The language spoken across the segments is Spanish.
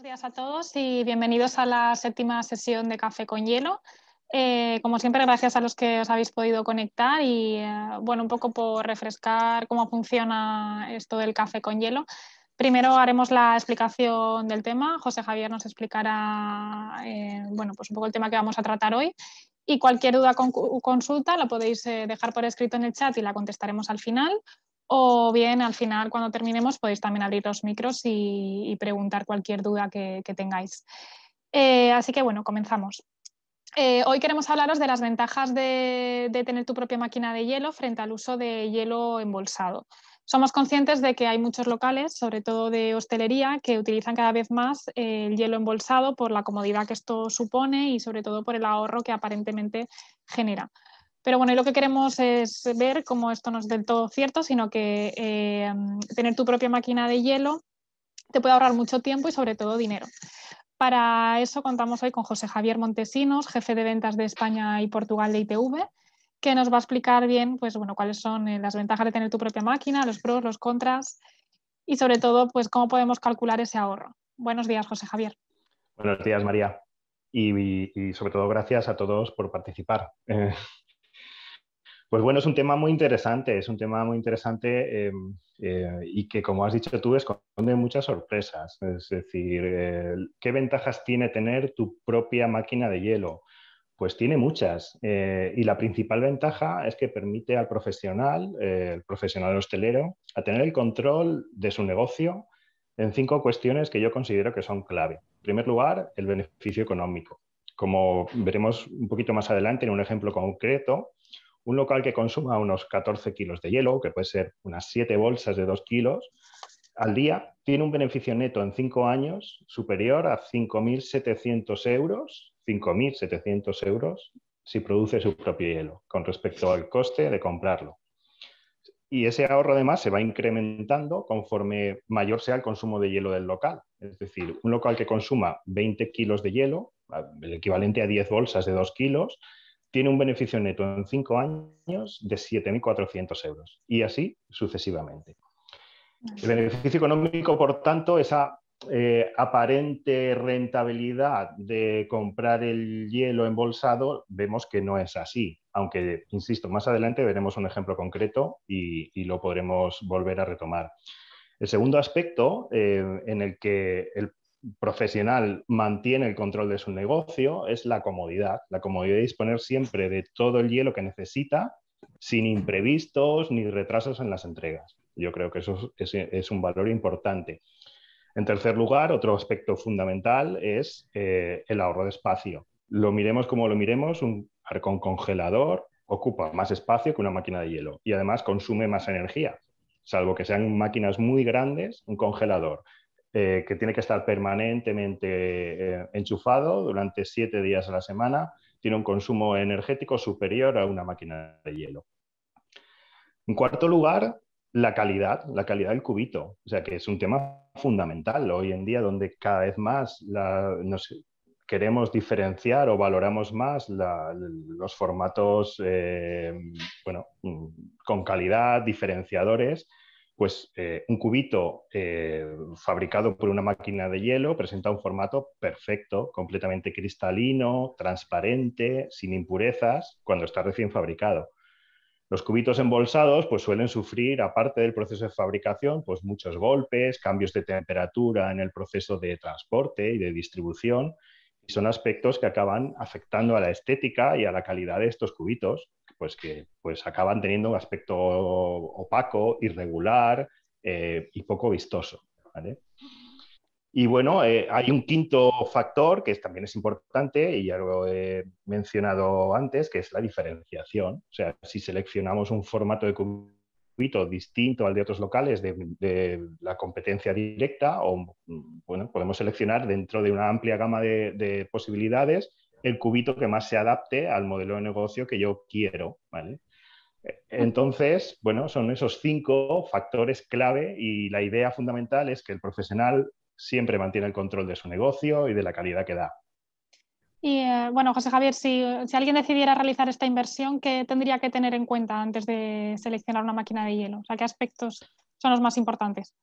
Buenos días a todos y bienvenidos a la séptima sesión de Café con Hielo. Eh, como siempre, gracias a los que os habéis podido conectar y eh, bueno, un poco por refrescar cómo funciona esto del café con hielo. Primero haremos la explicación del tema. José Javier nos explicará eh, bueno, pues un poco el tema que vamos a tratar hoy. Y cualquier duda o consulta la podéis dejar por escrito en el chat y la contestaremos al final. O bien, al final, cuando terminemos, podéis también abrir los micros y, preguntar cualquier duda que, tengáis. Eh, así que bueno, comenzamos. Eh, hoy queremos hablaros de las ventajas de, tener tu propia máquina de hielo frente al uso de hielo embolsado. Somos conscientes de que hay muchos locales, sobre todo de hostelería, que utilizan cada vez más eh, el hielo embolsado por la comodidad que esto supone y sobre todo por el ahorro que aparentemente genera. Pero bueno, y lo que queremos es ver cómo esto no es del todo cierto, sino que eh, tener tu propia máquina de hielo te puede ahorrar mucho tiempo y sobre todo dinero. Para eso contamos hoy con José Javier Montesinos, jefe de ventas de España y Portugal de ITV, que nos va a explicar bien pues, bueno, cuáles son eh, las ventajas de tener tu propia máquina, los pros, los contras y sobre todo pues, cómo podemos calcular ese ahorro. Buenos días, José Javier. Buenos días, María. Y, sobre todo gracias a todos por participar. Pues bueno, es un tema muy interesante, es un tema muy interesante eh, eh, y que, como has dicho tú, esconde muchas sorpresas. Es decir, eh, ¿qué ventajas tiene tener tu propia máquina de hielo? Pues tiene muchas y la principal ventaja es que permite al profesional, el profesional hostelero, a tener el control de su negocio en cinco cuestiones que yo considero que son clave. En primer lugar, el beneficio económico. Como veremos un poquito más adelante en un ejemplo concreto, un local que consuma unos 14 kilos de hielo, que puede ser unas 7 bolsas de 2 kilos al día, tiene un beneficio neto en 5 años superior a 5.700 euros, 5.700 euros si produce su propio hielo con respecto al coste de comprarlo. Y ese ahorro además se va incrementando conforme mayor sea el consumo de hielo del local. Es decir, un local que consuma 20 kilos de hielo, el equivalente a 10 bolsas de 2 kilos, tiene un beneficio neto en cinco años de 7.400 euros y así sucesivamente. El beneficio económico, por tanto, esa eh, aparente rentabilidad de comprar el hielo embolsado, vemos que no es así. Aunque, insisto, más adelante veremos un ejemplo concreto y, lo podremos volver a retomar. El segundo aspecto eh, en el que el profesional mantiene el control de su negocio es la comodidad, la comodidad de disponer siempre de todo el hielo que necesita sin imprevistos ni retrasos en las entregas. Yo creo que eso es, un valor importante. En tercer lugar, otro aspecto fundamental es eh, el ahorro de espacio. Lo miremos como lo miremos, un arcón congelador ocupa más espacio que una máquina de hielo y además consume más energía, salvo que sean máquinas muy grandes, un congelador eh, que tiene que estar permanentemente eh, enchufado durante siete días a la semana, tiene un consumo energético superior a una máquina de hielo. En cuarto lugar, la calidad, la calidad del cubito, o sea que es un tema fundamental hoy en día donde cada vez más nos queremos diferenciar o valoramos más los formatos eh, con calidad, diferenciadores, pues eh, un cubito eh, fabricado por una máquina de hielo presenta un formato perfecto, completamente cristalino, transparente, sin impurezas, cuando está recién fabricado. Los cubitos embolsados pues, suelen sufrir, aparte del proceso de fabricación, pues, muchos golpes, cambios de temperatura en el proceso de transporte y de distribución, y son aspectos que acaban afectando a la estética y a la calidad de estos cubitos pues que pues acaban teniendo un aspecto opaco, irregular eh, y poco vistoso. Y bueno, eh, hay un quinto factor que también es importante y ya lo he mencionado antes, que es la diferenciación. O sea, si seleccionamos un formato de cubito distinto al de otros locales de, la competencia directa, o bueno, podemos seleccionar dentro de una amplia gama de posibilidades el cubito que más se adapte al modelo de negocio que yo quiero, Entonces, bueno, son esos cinco factores clave y la idea fundamental es que el profesional siempre mantiene el control de su negocio y de la calidad que da. Y eh, bueno, José Javier, si, si, alguien decidiera realizar esta inversión, ¿qué tendría que tener en cuenta antes de seleccionar una máquina de hielo? O ¿qué aspectos son los más importantes?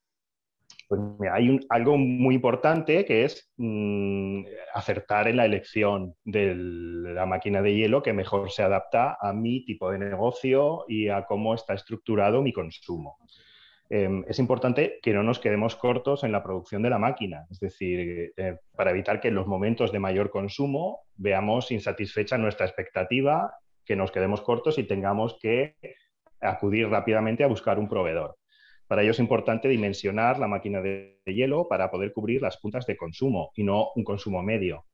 Pues hay algo muy importante que es mm, acertar en la elección de la máquina de hielo que mejor se adapta a mi tipo de negocio y a cómo está estructurado mi consumo. Em, es importante que no nos quedemos cortos en la producción de la máquina, es decir, eh, eh, para evitar que en los momentos de mayor consumo veamos insatisfecha nuestra expectativa, que nos quedemos cortos y tengamos que acudir rápidamente a buscar un proveedor. Para ello es importante dimensionar la máquina de hielo para poder cubrir las puntas de consumo y no un consumo medio.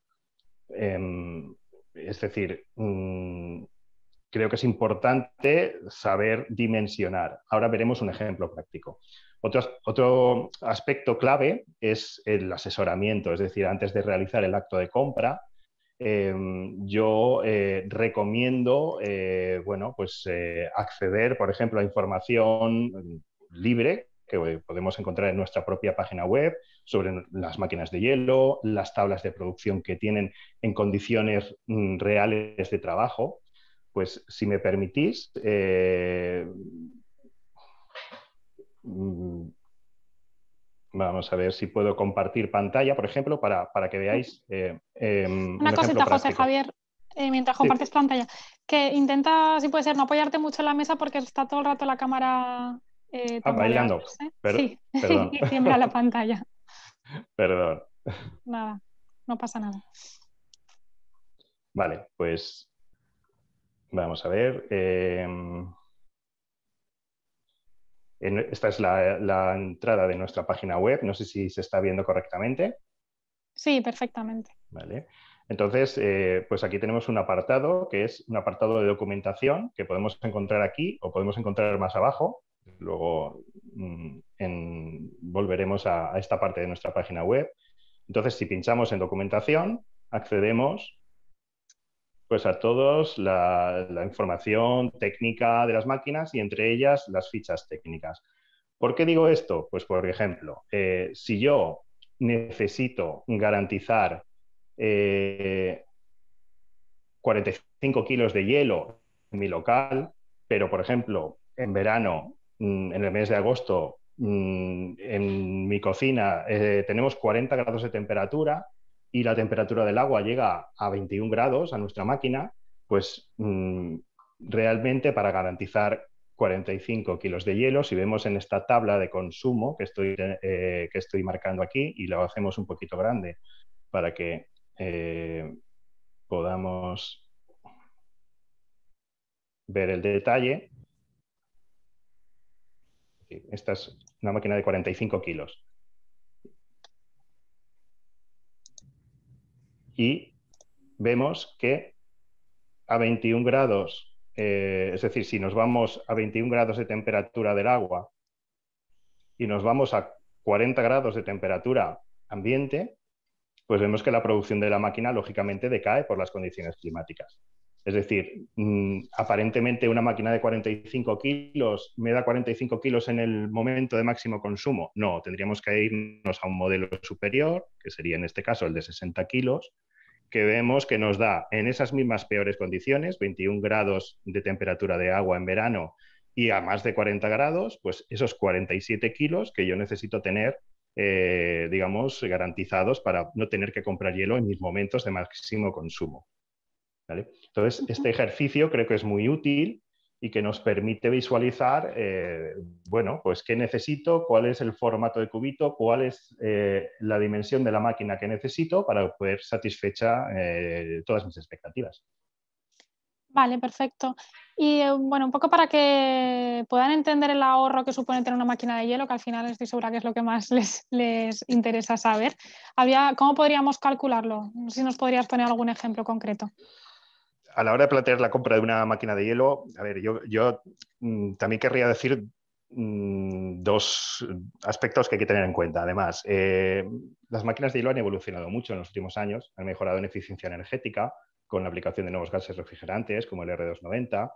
Em, es decir, mm, creo que es importante saber dimensionar. Ahora veremos un ejemplo práctico. Otro, aspecto clave es el asesoramiento, es decir, antes de realizar el acto de compra, em, yo eh, recomiendo eh, bueno, pues, eh, acceder, por ejemplo, a información libre que eh, podemos encontrar en nuestra propia página web sobre las máquinas de hielo, las tablas de producción que tienen en condiciones mm, reales de trabajo. Pues si me permitís, eh, mm, vamos a ver si puedo compartir pantalla, por ejemplo, para, que veáis. Eh, em, Una cosita, José Javier, mientras compartes pantalla. Que intenta, si puede ser, no apoyarte mucho en la mesa porque está todo el rato la cámara eh, ah, sí, tiembla la pantalla. Perdón. Nada, no pasa nada. Vale, pues vamos a ver. Em, esta es la, entrada de nuestra página web. No sé si se está viendo correctamente. Sí, perfectamente. Vale. Entonces, eh, pues aquí tenemos un apartado que es un apartado de documentación que podemos encontrar aquí o podemos encontrar más abajo. Luego mm, volveremos a, esta parte de nuestra página web. Entonces, si pinchamos en documentación, accedemos pues a todos la, información técnica de las máquinas y entre ellas las fichas técnicas. ¿Por qué digo esto? Pues por ejemplo, eh, si yo necesito garantizar 45 eh, kilos de hielo en mi local, pero por ejemplo, en verano Mm, en el mes de agosto mm, en mi cocina eh, tenemos 40 grados de temperatura y la temperatura del agua llega a 21 grados a nuestra máquina, pues mm, realmente para garantizar 45 kilos de hielo, si vemos en esta tabla de consumo que estoy, eh, que estoy marcando aquí y lo hacemos un poquito grande para que eh, podamos ver el detalle, esta es una máquina de 45 kilos. Y vemos que a 21 grados, eh, es decir, si nos vamos a 21 grados de temperatura del agua y nos vamos a 40 grados de temperatura ambiente, pues vemos que la producción de la máquina lógicamente decae por las condiciones climáticas. Es decir, mm, aparentemente una máquina de 45 kilos me da 45 kilos en el momento de máximo consumo. No, tendríamos que irnos a un modelo superior, que sería en este caso el de 60 kilos, que vemos que nos da en esas mismas peores condiciones, 21 grados de temperatura de agua en verano y a más de 40 grados, pues esos 47 kilos que yo necesito tener, eh, digamos, garantizados para no tener que comprar hielo en mis momentos de máximo consumo. Entonces, este ejercicio creo que es muy útil y que nos permite visualizar, eh, bueno, pues qué necesito, cuál es el formato de cubito, cuál es eh, la dimensión de la máquina que necesito para poder satisfecha eh, todas mis expectativas. Vale, perfecto. Y bueno, un poco para que puedan entender el ahorro que supone tener una máquina de hielo, que al final estoy segura que es lo que más les, les interesa saber, ¿cómo podríamos calcularlo? Si nos podrías poner algún ejemplo concreto a la hora de plantear la compra de una máquina de hielo, a ver, yo, mm, también querría decir mm, dos aspectos que hay que tener en cuenta. Además, eh, las máquinas de hielo han evolucionado mucho en los últimos años, han mejorado en eficiencia energética con la aplicación de nuevos gases refrigerantes como el R290,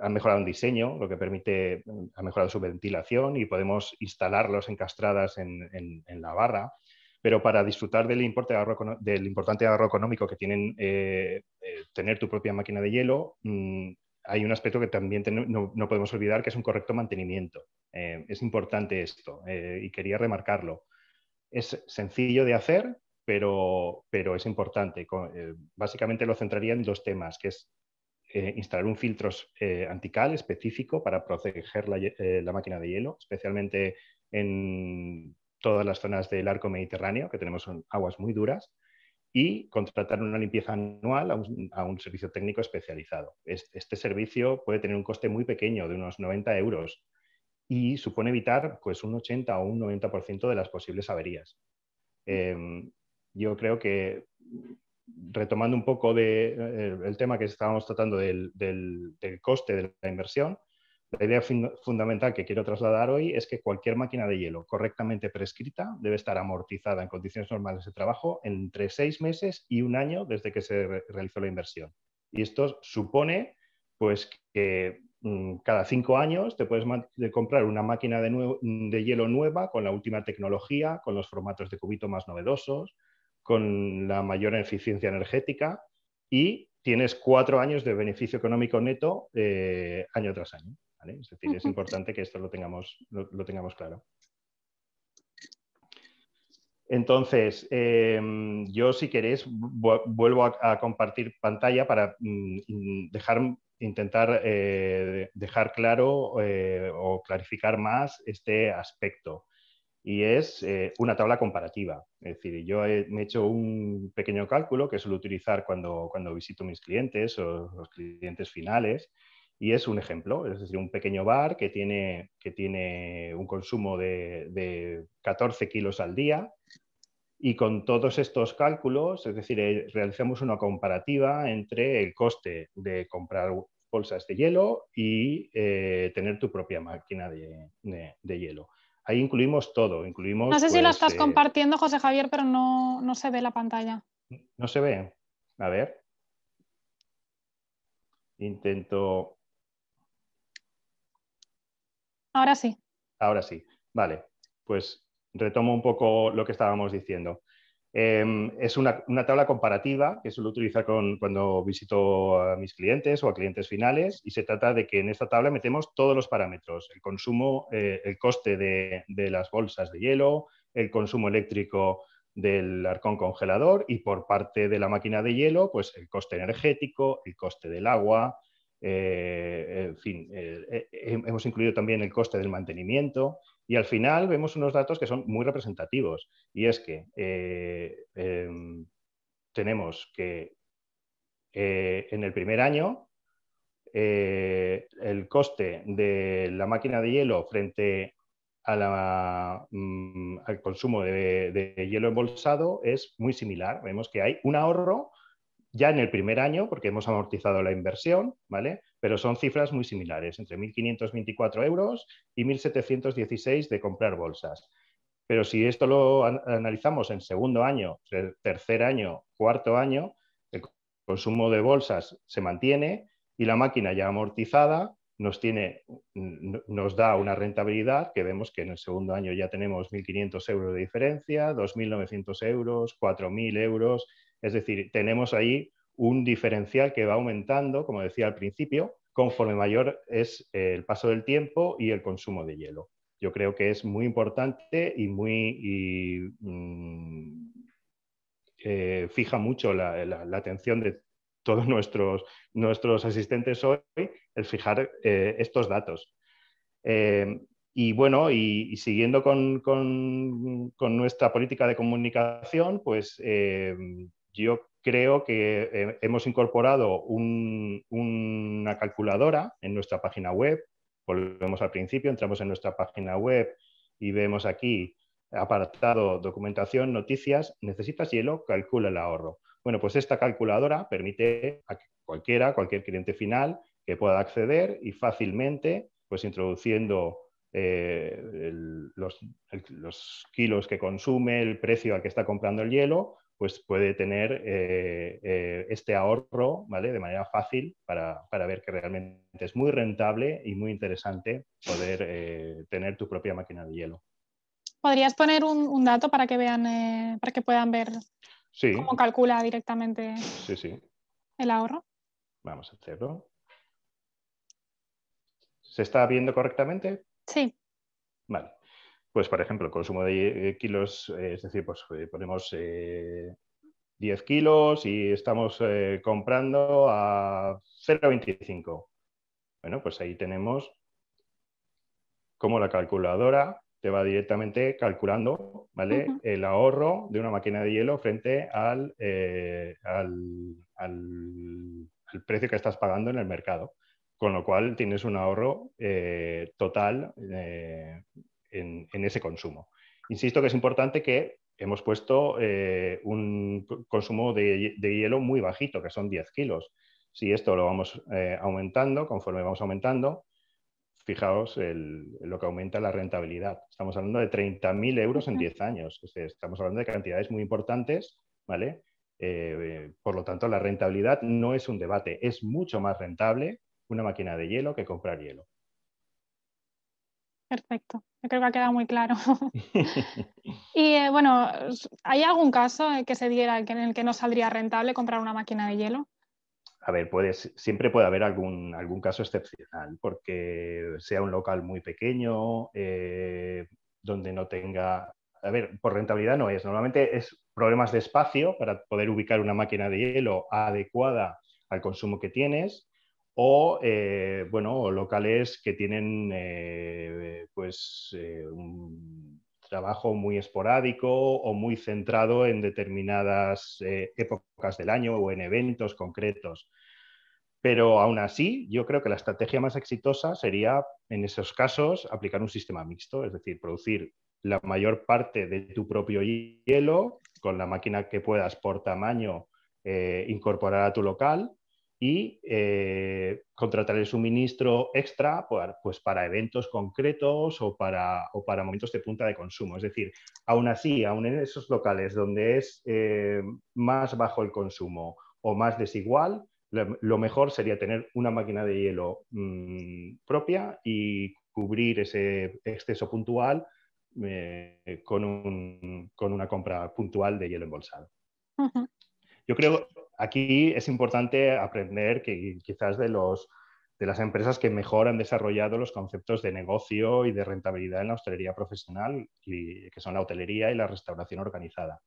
han mejorado en diseño, lo que permite, mm, ha mejorado su ventilación y podemos instalarlos encastradas en, en la barra pero para disfrutar del, importante agarro económico que tienen eh, eh, tener tu propia máquina de hielo, mm, hay un aspecto que también no, podemos olvidar, que es un correcto mantenimiento. Eh, es importante esto y quería remarcarlo. Es sencillo de hacer, pero, pero es importante. básicamente lo centraría en dos temas, que es instalar un filtro antical específico para proteger la máquina de hielo, especialmente en todas las zonas del arco mediterráneo, que tenemos aguas muy duras, y contratar una limpieza anual a un, servicio técnico especializado. Este, servicio puede tener un coste muy pequeño, de unos 90 euros, y supone evitar pues, un 80 o un 90% de las posibles averías. Em, yo creo que, retomando un poco de, eh, el tema que estábamos tratando del, del, del coste de la inversión, la idea fundamental que quiero trasladar hoy es que cualquier máquina de hielo correctamente prescrita debe estar amortizada en condiciones normales de trabajo entre seis meses y un año desde que se realizó la inversión. Y esto supone pues, que mm, cada cinco años te puedes comprar una máquina de, hielo nueva con la última tecnología, con los formatos de cubito más novedosos, con la mayor eficiencia energética y tienes cuatro años de beneficio económico neto eh, año tras año. Es decir, es importante que esto lo tengamos, claro. Entonces, eh, yo si queréis vuelvo a, compartir pantalla para mm, intentar eh, dejar claro eh, o clarificar más este aspecto. Y es una tabla comparativa. Es decir, yo he, me he hecho un pequeño cálculo que suelo utilizar cuando, cuando visito mis clientes o los clientes finales y es un ejemplo, es decir, un pequeño bar que tiene, que tiene un consumo de, 14 kilos al día, y con todos estos cálculos, es decir, eh, realizamos una comparativa entre el coste de comprar bolsas de hielo y eh, tener tu propia máquina de, hielo. Ahí incluimos todo, incluimos... No sé si lo pues, estás eh, compartiendo, José Javier, pero no, no, se ve la pantalla. No se ve. A ver. Intento... Ahora sí. Ahora sí. Vale, pues retomo un poco lo que estábamos diciendo. Em, es una, tabla comparativa que suelo utilizar cuando visito a mis clientes o a clientes finales y se trata de que en esta tabla metemos todos los parámetros, el consumo, eh, el coste de, de, las bolsas de hielo, el consumo eléctrico del arcón congelador y por parte de la máquina de hielo, pues el coste energético, el coste del agua, eh, en fin, eh, eh, hemos incluido también el coste del mantenimiento y al final vemos unos datos que son muy representativos y es que em, tenemos que en el primer año el coste de la máquina de hielo frente mm, al consumo de, de, hielo embolsado es muy similar. Vemos que hay un ahorro ya en el primer año, porque hemos amortizado la inversión, ¿vale? Pero son cifras muy similares, entre 1.524 euros y 1.716 de comprar bolsas. Pero si esto lo analizamos en segundo año, tercer año, cuarto año, el consumo de bolsas se mantiene y la máquina ya amortizada nos, tiene, nos da una rentabilidad que vemos que en el segundo año ya tenemos 1.500 euros de diferencia, 2.900 euros, 4.000 euros, es decir, tenemos ahí un diferencial que va aumentando, como decía al principio, conforme mayor es el paso del tiempo y el consumo de hielo. Yo creo que es muy importante y muy mm, eh, fija mucho la, atención de todos nuestros, nuestros asistentes hoy el fijar eh, estos datos. Eh, y bueno, y, siguiendo con, con, nuestra política de comunicación, pues yo creo que eh, hemos incorporado una calculadora en nuestra página web. Volvemos al principio, entramos en nuestra página web y vemos aquí apartado documentación, noticias, necesitas hielo, calcula el ahorro. Bueno, pues esta calculadora permite a cualquiera, cualquier cliente final, que pueda acceder y fácilmente, pues introduciendo eh, los, kilos que consume, el precio al que está comprando el hielo, pues puede tener eh, eh, este ahorro ¿vale? de manera fácil para, ver que realmente es muy rentable y muy interesante poder eh, tener tu propia máquina de hielo. ¿Podrías poner un, dato para que vean, para que puedan ver cómo calcula directamente el ahorro? Vamos a hacerlo. ¿Se está viendo correctamente? Sí. Vale. Pues, por ejemplo, consumo de eh, kilos, eh, es decir, pues eh, ponemos 10 kilos y estamos comprando a 0,25. Bueno, pues ahí tenemos cómo la calculadora te va directamente calculando ¿vale? el ahorro de una máquina de hielo frente al, al, al, precio que estás pagando en el mercado. Con lo cual tienes un ahorro total en, ese consumo. Insisto que es importante que hemos puesto eh, un consumo de, hielo muy bajito, que son 10 kilos. Si esto lo vamos eh, aumentando, conforme vamos aumentando, fijaos lo que aumenta la rentabilidad. Estamos hablando de 30.000 euros en 10 años. Estamos hablando de cantidades muy importantes, ¿vale? Eh, por lo tanto, la rentabilidad no es un debate. Es mucho más rentable una máquina de hielo que comprar hielo. Perfecto, yo creo que ha quedado muy claro. y eh, bueno, ¿hay algún caso eh, que se diera en el que no saldría rentable comprar una máquina de hielo? A ver, siempre puede haber algún, algún caso excepcional, porque sea un local muy pequeño, eh, donde no tenga... A ver, por rentabilidad no es. Normalmente es problemas de espacio para poder ubicar una máquina de hielo adecuada al consumo que tienes o eh, bueno, locales que tienen eh, pues, eh, un trabajo muy esporádico o muy centrado en determinadas épocas del año o en eventos concretos. Pero aún así, yo creo que la estrategia más exitosa sería, en esos casos, aplicar un sistema mixto, es decir, producir la mayor parte de tu propio hielo con la máquina que puedas por tamaño incorporar a tu local y eh, contratar el suministro extra para, pues para eventos concretos o para, o para momentos de punta de consumo. Es decir, aún así, aún en esos locales donde es eh, más bajo el consumo o más desigual, lo mejor sería tener una máquina de hielo mm, propia y cubrir ese exceso puntual eh, con, una compra puntual de hielo embolsado. Yo creo, Aquí es importante aprender que quizás de, los, de las empresas que mejor han desarrollado los conceptos de negocio y de rentabilidad en la hostelería profesional, que son la hotelería y la restauración organizada.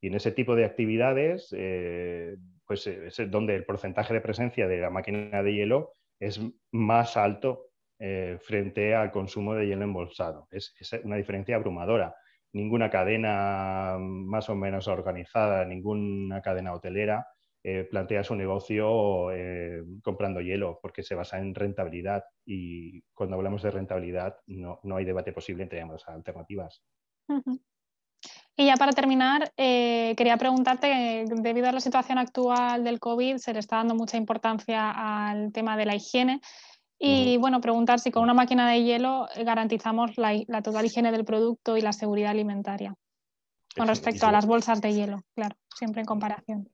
Y en ese tipo de actividades, eh, pues eh, es donde el porcentaje de presencia de la máquina de hielo es más alto eh, frente al consumo de hielo embolsado. es, una diferencia abrumadora. Ninguna cadena más o menos organizada, ninguna cadena hotelera eh, plantea su negocio eh, comprando hielo, porque se basa en rentabilidad y cuando hablamos de rentabilidad no, hay debate posible entre ambas alternativas. Y ya para terminar, eh, quería preguntarte, debido a la situación actual del COVID, se le está dando mucha importancia al tema de la higiene. Y bueno, preguntar si con una máquina de hielo garantizamos la, la total higiene del producto y la seguridad alimentaria con respecto a las bolsas de hielo, claro, siempre en comparación.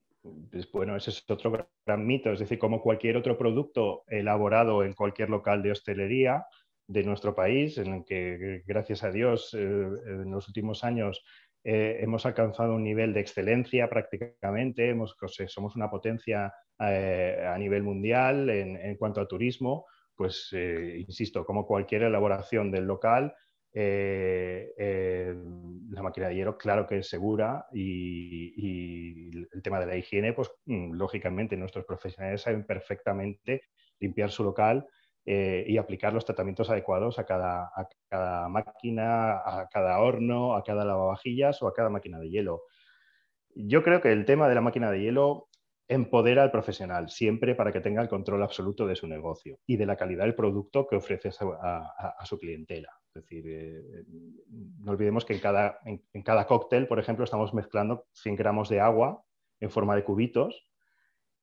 Pues, bueno, ese es otro gran mito, es decir, como cualquier otro producto elaborado en cualquier local de hostelería de nuestro país, en el que gracias a Dios eh, en los últimos años eh, hemos alcanzado un nivel de excelencia prácticamente, pues, eh, somos una potencia a nivel mundial en, cuanto a turismo, pues insisto, como cualquier elaboración del local, eh, eh, la máquina de hielo claro que es segura y, el tema de la higiene, pues mm, lógicamente nuestros profesionales saben perfectamente limpiar su local eh, y aplicar los tratamientos adecuados a cada, máquina, a cada horno, a cada lavavajillas o a cada máquina de hielo. Yo creo que el tema de la máquina de hielo empodera al profesional siempre para que tenga el control absoluto de su negocio y de la calidad del producto que ofrece a su clientela. Es decir, eh, eh, no olvidemos que en cada, cóctel, por ejemplo, estamos mezclando 100 gramos de agua en forma de cubitos.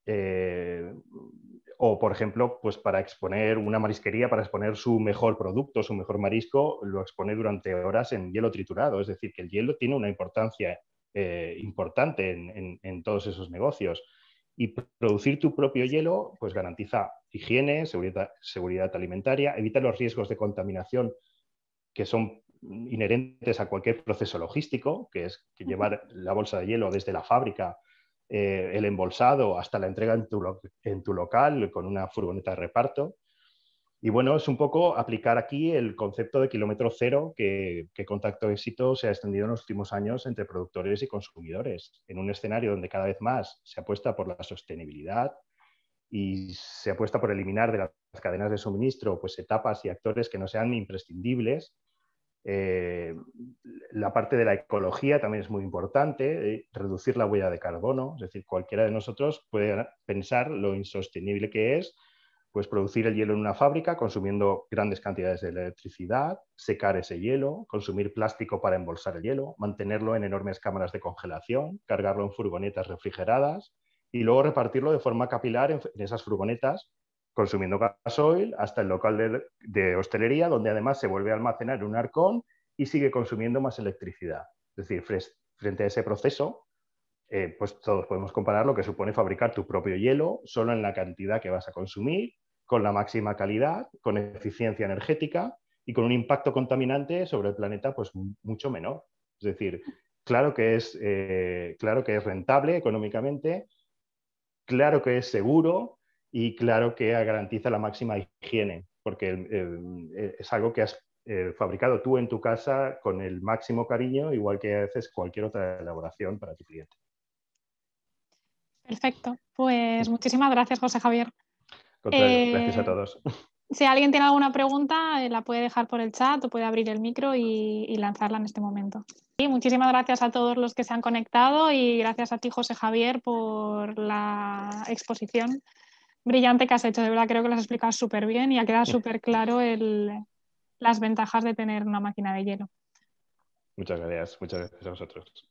Eh, o, por ejemplo, pues para exponer una marisquería, para exponer su mejor producto, su mejor marisco, lo expone durante horas en hielo triturado. Es decir, que el hielo tiene una importancia importante en, todos esos negocios. Y producir tu propio hielo, pues garantiza higiene, seguridad alimentaria, evita los riesgos de contaminación que son inherentes a cualquier proceso logístico, que es llevar la bolsa de hielo desde la fábrica, eh, el embolsado, hasta la entrega en tu, local con una furgoneta de reparto. Y bueno, es un poco aplicar aquí el concepto de kilómetro cero que, que Contacto Éxito se ha extendido en los últimos años entre productores y consumidores, en un escenario donde cada vez más se apuesta por la sostenibilidad, y se apuesta por eliminar de las cadenas de suministro pues, etapas y actores que no sean imprescindibles eh, la parte de la ecología también es muy importante, eh, reducir la huella de carbono, es decir, cualquiera de nosotros puede pensar lo insostenible que es pues producir el hielo en una fábrica consumiendo grandes cantidades de electricidad, secar ese hielo, consumir plástico para embolsar el hielo, mantenerlo en enormes cámaras de congelación, cargarlo en furgonetas refrigeradas y luego repartirlo de forma capilar en esas furgonetas consumiendo gasoil hasta el local de, hostelería, donde además se vuelve a almacenar un arcón y sigue consumiendo más electricidad. Es decir, frente a ese proceso, eh, pues todos podemos comparar lo que supone fabricar tu propio hielo solo en la cantidad que vas a consumir, con la máxima calidad, con eficiencia energética y con un impacto contaminante sobre el planeta pues mucho menor. Es decir, claro que es, eh, claro que es rentable económicamente, claro que es seguro, y claro que garantiza la máxima higiene, porque es algo que has eh, fabricado tú en tu casa con el máximo cariño, igual que haces cualquier otra elaboración para tu cliente. Perfecto, pues muchísimas gracias José Javier. Eh, gracias a todos. Si alguien tiene alguna pregunta, eh, la puede dejar por el chat o puede abrir el micro y, lanzarla en este momento. Y muchísimas gracias a todos los que se han conectado y gracias a ti, José Javier, por la exposición brillante que has hecho, de verdad creo que lo has explicado súper bien y ha quedado súper claro el, las ventajas de tener una máquina de hielo. Muchas gracias, muchas gracias a vosotros.